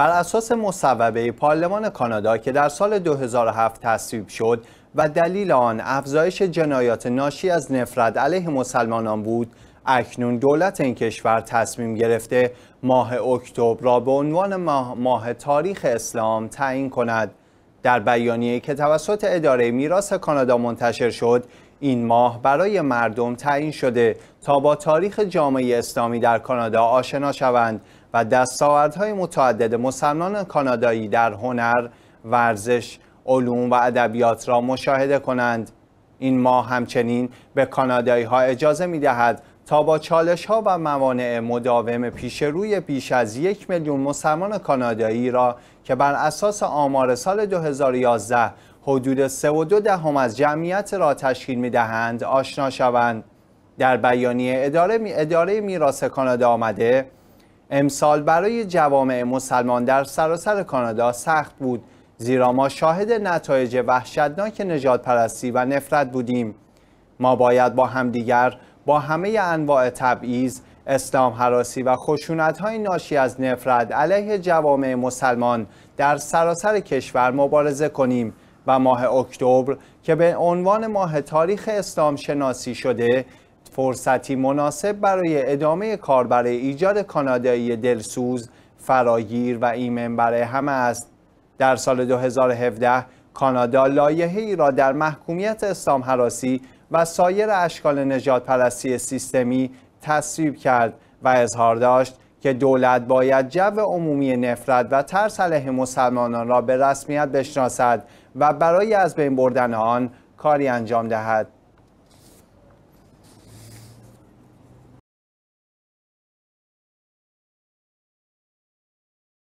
بر اساس مصوبه پارلمان کانادا که در سال 2007 تصویب شد و دلیل آن افزایش جنایات ناشی از نفرت علیه مسلمانان بود اکنون دولت این کشور تصمیم گرفته ماه اکتبر را به عنوان ماه, تاریخ اسلام تعیین کند در بیانیه که توسط اداره میراث کانادا منتشر شد این ماه برای مردم تعیین شده تا با تاریخ جامعه اسلامی در کانادا آشنا شوند و دستاوردهای متعدد مسلمانان کانادایی در هنر، ورزش، علوم و ادبیات را مشاهده کنند. این ماه همچنین به کانادایی ها اجازه می دهد تا با چالش ها و موانع مداوم پیش روی بیش از یک میلیون مسلمان کانادایی را که بر اساس آمار سال 2011 حدود 3.2 دهم از جمعیت را تشکیل می دهند آشنا شوند. در بیانیه اداره, می اداره میراث کانادا آمده امسال برای جوامع مسلمان در سراسر کانادا سخت بود زیرا ما شاهد نتایج وحشتناک نجات پرستی و نفرت بودیم ما باید با همدیگر با همه انواع تبعیض اسلام حراسی و خشونت های ناشی از نفرت علیه جوامع مسلمان در سراسر کشور مبارزه کنیم و ماه اکتبر که به عنوان ماه تاریخ اسلام شناسی شده فرصتی مناسب برای ادامه کار برای ایجاد کانادایی دلسوز، فراگیر و ایمن برای همه است. در سال 2017 کانادا لایحه‌ای را در محکومیت اسلام حراسی و سایر اشکال نجات پرستی سیستمی تصویب کرد و اظهار داشت که دولت باید جو عمومی نفرت و ترس علیه مسلمانان را به رسمیت بشناسد و برای از بین بردن آن کاری انجام دهد.